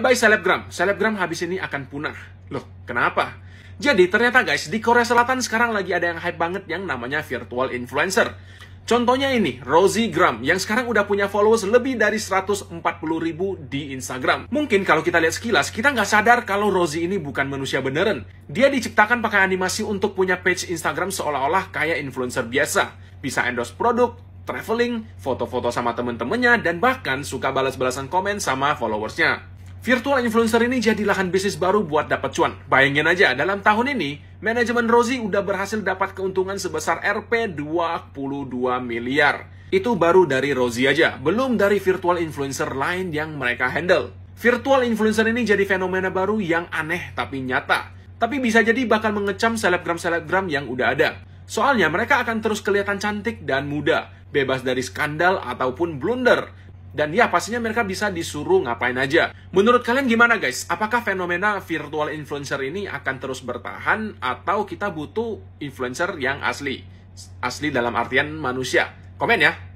Bye selebgram. Selebgram habis ini akan punah. Loh, kenapa? Jadi ternyata guys, di Korea Selatan sekarang lagi ada yang hype banget yang namanya virtual influencer. Contohnya ini, Rosie Gram, yang sekarang udah punya followers lebih dari 140 ribu di Instagram. Mungkin kalau kita lihat sekilas, kita nggak sadar kalau Rosie ini bukan manusia beneran. Dia diciptakan pakai animasi untuk punya page Instagram seolah-olah kayak influencer biasa. Bisa endorse produk, traveling, foto-foto sama temen-temennya, dan bahkan suka balas-balasan komen sama followersnya. Virtual influencer ini jadi lahan bisnis baru buat dapat cuan. Bayangin aja, dalam tahun ini, manajemen Rosie udah berhasil dapat keuntungan sebesar Rp 22 miliar. Itu baru dari Rosie aja, belum dari virtual influencer lain yang mereka handle. Virtual influencer ini jadi fenomena baru yang aneh tapi nyata. Tapi bisa jadi bakal mengecam selebgram-selebgram yang udah ada. Soalnya mereka akan terus kelihatan cantik dan muda, bebas dari skandal ataupun blunder, dan ya, pastinya mereka bisa disuruh ngapain aja. Menurut kalian gimana guys? Apakah fenomena virtual influencer ini akan terus bertahan atau kita butuh influencer yang asli? Asli dalam artian manusia. Komen ya!